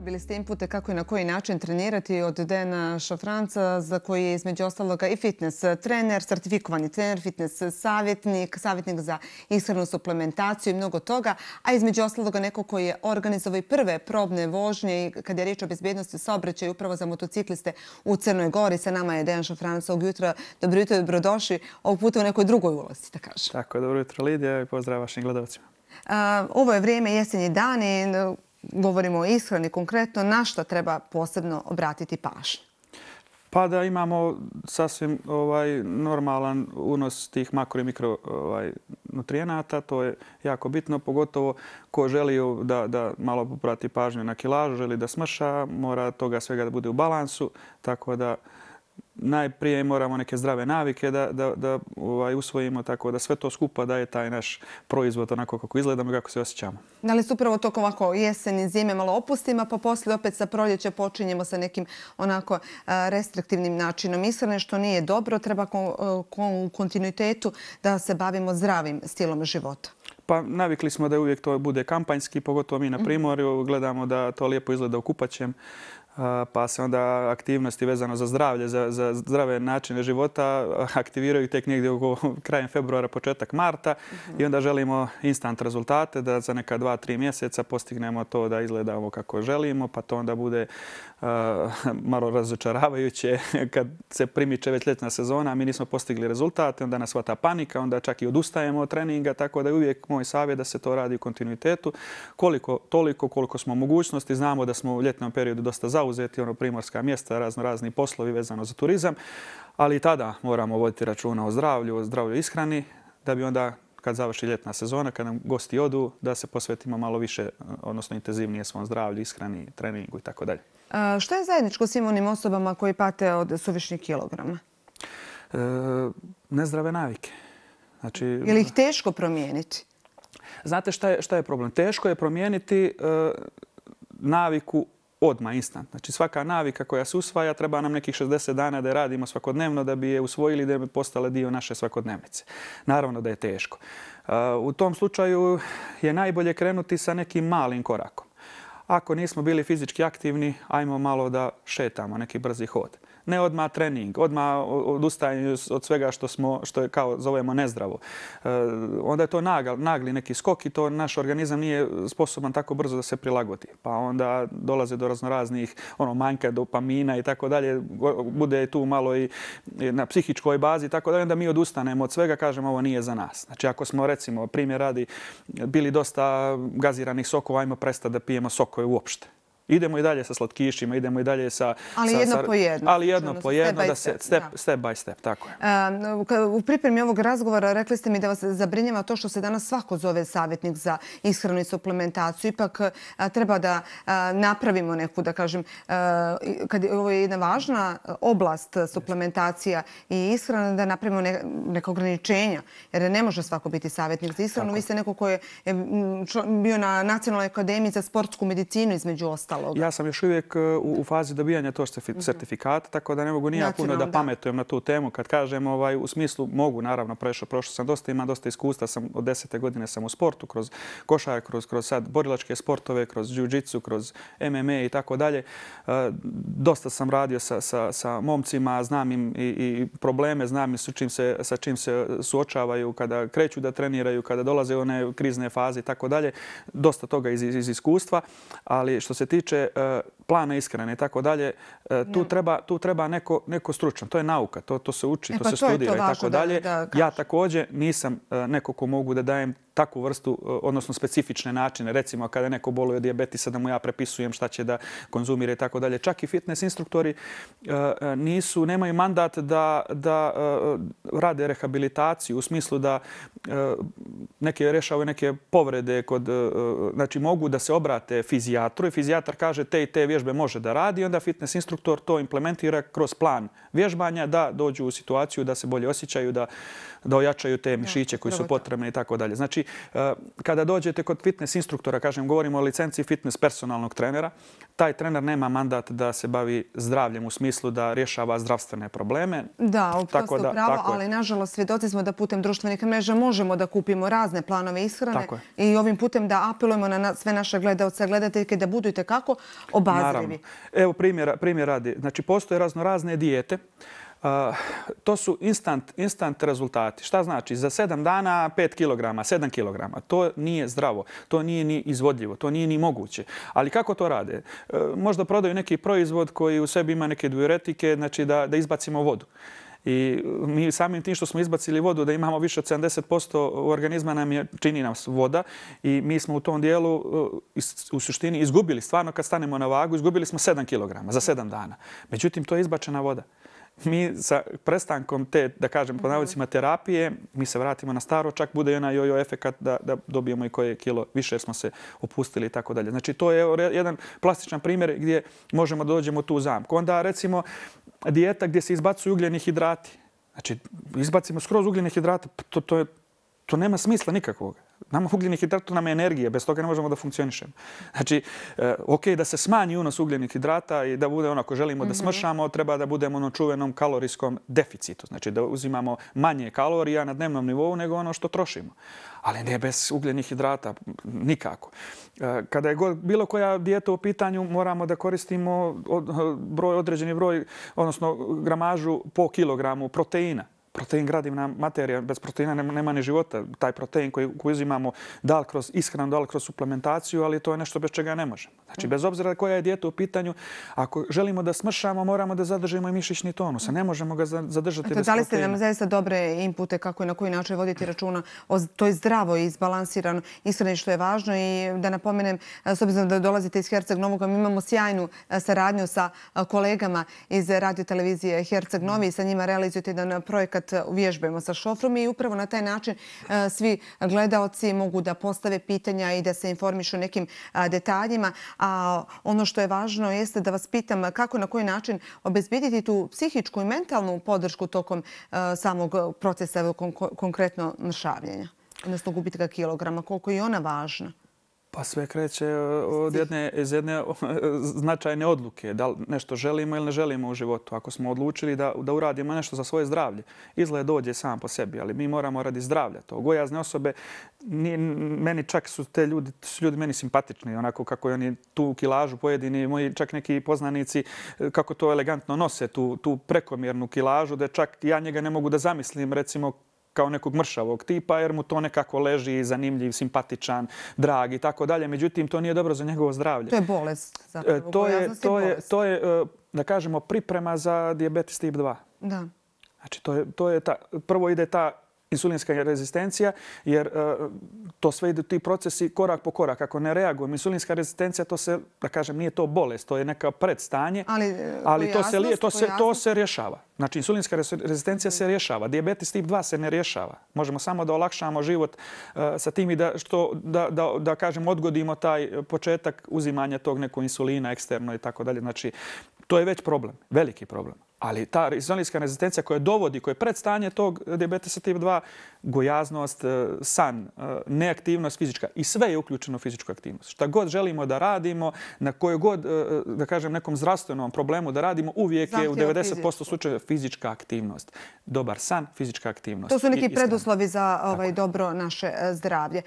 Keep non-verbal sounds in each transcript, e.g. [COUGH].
Bili ste impute kako i na koji način trenirati od Dena Šafranca, za koji je između ostaloga i fitness trener, sertifikovani trener, fitness savjetnik, savjetnik za ishranu suplementaciju i mnogo toga, a između ostaloga neko koji je organizovao i prve probne vožnje kad je riječ o bezbjednosti saobraćaja upravo za motocikliste u Crnoj Gori. Sa nama je Dejan Šafranca ovog jutra. Dobro jutro, dobrodošli. Ovog puta u nekoj drugoj ulazi, da kažem. Tako, dobro jutro Lidija i pozdrav vašim gledovacima. Ovo je vrijeme jesenji dan i govorimo o ishrani konkretno, na što treba posebno obratiti pažnju? Pa da imamo sasvim ovaj, normalan unos tih makro i mikro ovaj, nutrijenata. To je jako bitno, pogotovo ko želi da, da malo poprati pažnju na kilažu, želi da smrša, mora toga svega da bude u balansu. Tako da najprije moramo neke zdrave navike da, da, da ovaj, usvojimo tako da sve to skupa daje taj naš proizvod onako kako izgledamo i kako se osjećamo. Da li se upravo toko ovako jesen zime malo opustimo, pa poslije opet sa proljeća počinjemo sa nekim onako restriktivnim načinom ishrane što nije dobro, treba e, u kontinuitetu da se bavimo zdravim stilom života. Pa navikli smo da uvijek to bude kampanjski, pogotovo mi na mhm. primorju gledamo da to lijepo izgleda u kupaćem pa se onda aktivnosti vezano za zdravlje, za, za zdrave načine života aktiviraju tek negdje oko [LAUGHS] krajem februara, početak marta mhm. i onda želimo instant rezultate da za neka dva, tri mjeseca postignemo to da izgledamo kako želimo, pa to onda bude [LAUGHS] malo razočaravajuće [LAUGHS] kad se primiče već ljetna sezona, mi nismo postigli rezultate, onda nas vata panika, onda čak i odustajemo od treninga, tako da je uvijek moj savjet da se to radi u kontinuitetu. Koliko, toliko, koliko smo mogućnosti, znamo da smo u ljetnom periodu dosta zauzeli, zauzeti ono primorska mjesta, razno razni poslovi vezano za turizam, ali i tada moramo voditi računa o zdravlju, o zdravlju ishrani, da bi onda kad završi ljetna sezona, kad nam gosti odu, da se posvetimo malo više, odnosno intenzivnije svom zdravlju, ishrani, treningu i tako dalje. Što je zajedničko svim onim osobama koji pate od suvišnjih kilograma? E, nezdrave navike. Znači, je li ih teško promijeniti? Znate što je, šta je problem? Teško je promijeniti e, naviku odma instant. Znači svaka navika koja se usvaja treba nam nekih 60 dana da je radimo svakodnevno da bi je usvojili da bi postala dio naše svakodnevnice. Naravno da je teško. Uh, u tom slučaju je najbolje krenuti sa nekim malim korakom. Ako nismo bili fizički aktivni, ajmo malo da šetamo, neki brzi hod ne odma trening, odma odustajanje od svega što smo što je kao zovemo nezdravo. E, onda je to nagal, nagli neki skok i to naš organizam nije sposoban tako brzo da se prilagodi. Pa onda dolaze do raznoraznih ono manjka dopamina i tako dalje, bude tu malo i na psihičkoj bazi i tako dalje, onda mi odustanemo od svega, kažemo ovo nije za nas. Znači ako smo recimo primjer radi bili dosta gaziranih sokova, ajmo prestati da pijemo sokove uopšte. Idemo i dalje sa slatkišima, idemo i dalje sa... Ali jedno po jedno. Ali jedno znači, ono po jedno, step da se step, by step, tako je. Uh, u pripremi ovog razgovora rekli ste mi da vas zabrinjava to što se danas svako zove savjetnik za ishranu i suplementaciju. Ipak e, treba da e, napravimo neku, da kažem, uh, kad je ovo je jedna važna oblast suplementacija i ishrana, da napravimo ne, neko ograničenja. Jer ne može svako biti savjetnik za ishranu. Tako. Vi ste neko koji je bio na Nacionalnoj akademiji za sportsku medicinu između ostalo ostaloga. Ja sam još uvijek e, u, fazi dobijanja to certifikata, mhm. mm -hmm. tako da ne mogu nija puno da pametujem na tu temu. Kad kažem, ovaj, u smislu mogu, naravno, prešao, prošlo sam dosta, imam dosta iskustva, sam od desete godine sam u sportu, kroz košar, kroz, kroz sad borilačke sportove, kroz jiu-jitsu, kroz MMA i tako dalje. E, dosta sam radio sa, sa, sa momcima, znam im i, i probleme, znam im sa čim, se, sa čim se suočavaju kada kreću da treniraju, kada dolaze one krizne faze i tako dalje. Dosta toga iz, iz iskustva, ali što se tiče tiče e, plana iskrene i tako dalje, e, tu treba, tu treba neko, neko stručno. To je nauka, to, to se uči, e, pa to se studira i tako dalje. Da ja također nisam e, neko ko mogu da dajem takvu vrstu, e, odnosno specifične načine. Recimo, kada neko boluje od diabetisa, da mu ja prepisujem šta će da konzumira i tako dalje. Čak i fitness instruktori nisu, nemaju mandat da, da rade rehabilitaciju u smislu da neke rešavaju neke povrede kod, znači mogu da se obrate fizijatru i fizijatar kaže te i te vježbe može da radi, onda fitness instruktor to implementira kroz plan vježbanja da dođu u situaciju da se bolje osjećaju, da, da ojačaju te mišiće koji su potrebne i tako dalje. Znači, eh, kada dođete kod fitness instruktora, kažem, govorimo o licenci fitness personalnog trenera, taj trener nema mandat da se bavi zdravljem u smislu da rješava zdravstvene probleme. Da, tako da, pravo, tako ali nažalost svjedoci smo da putem društvenih mreža možemo da kupimo razne planove ishrane i ovim putem da apelujemo na sve naše gledalce, gledateljke da budu i tekako obazirani. Naravno. Evo primjer, primjer radi. Znači, postoje razno razne dijete. to su instant, instant rezultati. Šta znači? Za 7 dana 5 kg, 7 kg. To nije zdravo, to nije ni izvodljivo, to nije ni moguće. Ali kako to rade? E, možda prodaju neki proizvod koji u sebi ima neke diuretike, znači da, da izbacimo vodu. I mi samim tim što smo izbacili vodu, da imamo više od 70% u organizma, nam je, čini nam voda. I mi smo u tom dijelu uh, u suštini izgubili, stvarno kad stanemo na vagu, izgubili smo 7 kg za 7 dana. Međutim, to je izbačena voda. Mi sa prestankom te, da kažem, po navodicima terapije, mi se vratimo na staro, čak bude i ona jojo efekt da, da dobijemo i koje kilo više smo se opustili i tako dalje. Znači, to je jedan plastičan primjer gdje možemo da dođemo tu zamku. Onda, recimo, dijeta gdje se izbacuju ugljeni hidrati. Znači, izbacimo skroz ugljene hidrate, to, to je to nema smisla nikakvog. Nama ugljenih hidrata, nam je energija, bez toga ne možemo da funkcionišemo. Znači, eh, ok, da se smanji unos ugljenih hidrata i da bude onako želimo da mhm. smršamo, treba da budemo ono čuvenom kalorijskom deficitu. Znači, da uzimamo manje kalorija na dnevnom nivou nego ono što trošimo. Ali ne bez ugljenih hidrata, nikako. Eh, kada je bilo koja dijeta u pitanju, moramo da koristimo određeni broj, odnosno gramažu po kilogramu proteina protein gradi nam materija, bez proteina nema, nema ni života. Taj protein koji, koji uzimamo da li kroz ishranu, da li kroz suplementaciju, ali to je nešto bez čega ne možemo. Znači, bez obzira koja je dijeta u pitanju, ako želimo da smršamo, moramo da zadržimo i mišićni tonus. Ne možemo ga zadržati dakle, bez proteina. Da li ste nam zaista dobre inpute kako i na koji način voditi računa o toj i izbalansirano ishrani što je važno i da napomenem, s obzirom da dolazite iz Herceg Novog, mi imamo sjajnu e, saradnju sa e, kolegama iz radio televizije Herceg Novi i sa njima realizujete jedan projekat opet e, vježbajmo sa šofrom i upravo na taj način e, svi gledaoci mogu da postave pitanja i da se informišu nekim detaljima. A ono što je važno jeste da vas pitam kako na koji način obezbediti tu psihičku i mentalnu podršku tokom e, samog procesa konkretno šavljenja, odnosno gubitka kilograma, koliko je ona važna? Pa sve kreće e, od jedne, iz jedne e, značajne odluke. Da li nešto želimo ili ne želimo u životu. Ako smo odlučili da, da uradimo nešto za svoje zdravlje, izle dođe sam po sebi, ali mi moramo radi zdravlja. To gojazne osobe, nije, meni čak su te ljudi, su ljudi meni simpatični, onako kako oni tu kilažu pojedini, moji čak neki poznanici, e, kako to elegantno nose, tu, tu prekomjernu kilažu, da čak ja njega ne mogu da zamislim, recimo, kao nekog mršavog tipa, jer mu to nekako leži, zanimljiv, simpatičan, drag i tako dalje. Međutim, to nije dobro za njegovo zdravlje. To je bolest. Zapravo, e, to, je, to, je, to je, e, da kažemo, priprema za diabetes tip 2. Da. Znači, to je, to je ta, prvo ide ta insulinska rezistencija, jer e, to sve ide ti procesi korak po korak. Ako ne reagujem, insulinska rezistencija, to se, da kažem, nije to bolest, to je neka predstanje, ali, e, to, se, to, se, to se rješava. Znači, insulinska rezistencija se rješava. Diabetes tip 2 se ne rješava. Možemo samo da olakšamo život e, sa tim i da, što, da, da, da kažem, odgodimo taj početak uzimanja tog nekog insulina eksterno i tako dalje. Znači, to je već problem, veliki problem. Ali ta insulinska rezistencija koja dovodi, koja je predstanje tog diabetesa tip gojaznost, e, san, e, neaktivnost fizička i sve je uključeno u fizičku aktivnost. Šta god želimo da radimo, na kojoj god, e, da kažem, nekom zdravstvenom problemu da radimo, uvijek je u 90% slučaja fizička aktivnost. Dobar san, fizička aktivnost. To su neki preduslovi za ovaj dobro naše zdravlje.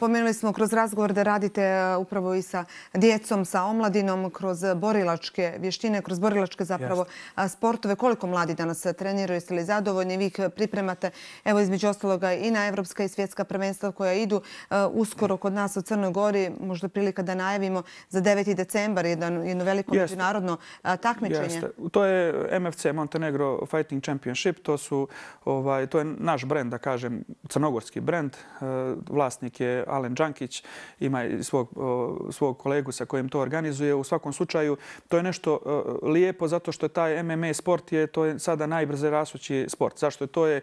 Pomenuli smo kroz razgovor da radite upravo i sa djecom, sa omladinom, kroz borilačke vještine, kroz borilačke zapravo sportove. Koliko mladi danas treniraju? Jeste li zadovoljni? Vi ih pripremate. Evo, između ostalo ostaloga i na evropska i svjetska prvenstva koja idu e, uskoro kod nas u Crnoj Gori, možda prilika da najavimo za 9. decembar jedno veliko međunarodno takmičenje. Jeste. To je MFC Montenegro Fighting Championship. To, su, ovaj, to je naš brend, da kažem, crnogorski brend. E, vlasnik je Alen Đankić. Ima svog, svog kolegu sa kojim to organizuje. U svakom slučaju, to je nešto e, lijepo zato što je taj MMA sport je, to je sada najbrze rasući sport. Zašto? To je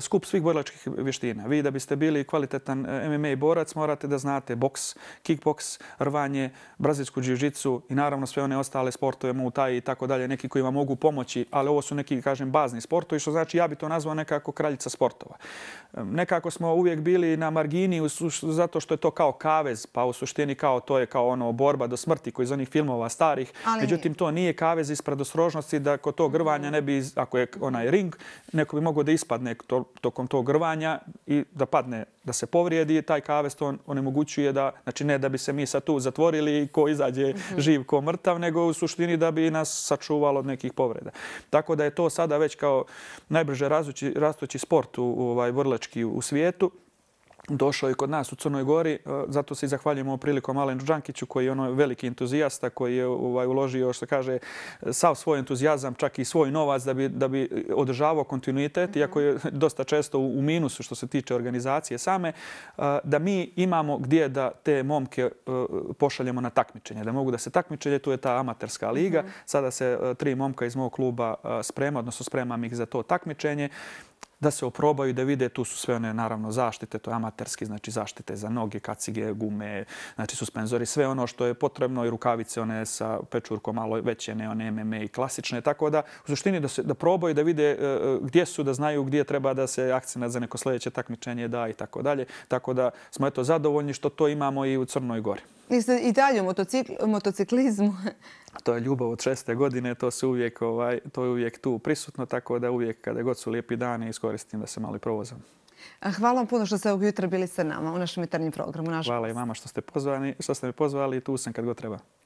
skup svih borilačkih vještina. Vi da biste bili kvalitetan e, MMA borac morate da znate boks, kickboks, rvanje, brazilsku džiu i naravno sve one ostale sportove, mu taj i tako dalje, neki koji vam mogu pomoći, ali ovo su neki, kažem, bazni sportovi, što znači ja bih to nazvao nekako kraljica sportova. E, nekako smo uvijek bili na margini zato što je to kao kavez, pa u suštini kao to je kao ono borba do smrti koji iz onih filmova starih. Ali Međutim, to nije kavez ispred osrožnosti da kod tog grvanja ne bi, ako je onaj ring, neko bi mogao da ispadne tokom tog grvanja ranja i da padne, da se povrijedi taj kavest, on onemogućuje da, znači ne da bi se mi sad tu zatvorili i ko izađe mhm. živ, ko mrtav, nego u suštini da bi nas sačuvalo od nekih povreda. Tako da je to sada već kao najbrže rastući, rastući sport u, ovaj vrlački u svijetu došao i kod nas u Crnoj Gori. E, zato se i zahvaljujemo prilikom Alen Đankiću koji je ono veliki entuzijasta koji je ovaj, uložio, što kaže, sav svoj entuzijazam, čak i svoj novac da bi, da bi održavao kontinuitet, mhm. iako je dosta često u, minusu što se tiče organizacije same, e, da mi imamo gdje da te momke e, pošaljemo na takmičenje. Da mogu da se takmiče, tu je ta amaterska liga. Mhm. Sada se tri momka iz mog kluba sprema, odnosno spremam ih za to takmičenje da se oprobaju, da vide. Tu su sve one, naravno, zaštite, to je amaterski, znači zaštite za noge, kacige, gume, znači suspenzori, sve ono što je potrebno i rukavice, one sa pečurkom, malo veće, ne one MMA i klasične. Tako da, u suštini, da, se, da probaju, da vide e, e, gdje su, da znaju gdje treba da se akcija za neko sljedeće takmičenje da i tako dalje. Tako da smo eto zadovoljni što to imamo i u Crnoj Gori. I, se, i dalje u motocikl, motociklizmu. to je ljubav od šeste godine, to, se uvijek, ovaj, to je uvijek tu prisutno, tako da uvijek kada god su lijepi dani iskoristim da se malo provozam. Hvala vam puno što ste ovog jutra bili sa nama u našem jutarnjem programu. Naš... Hvala i vama što ste, pozvani, što ste me pozvali i tu sam kad god treba.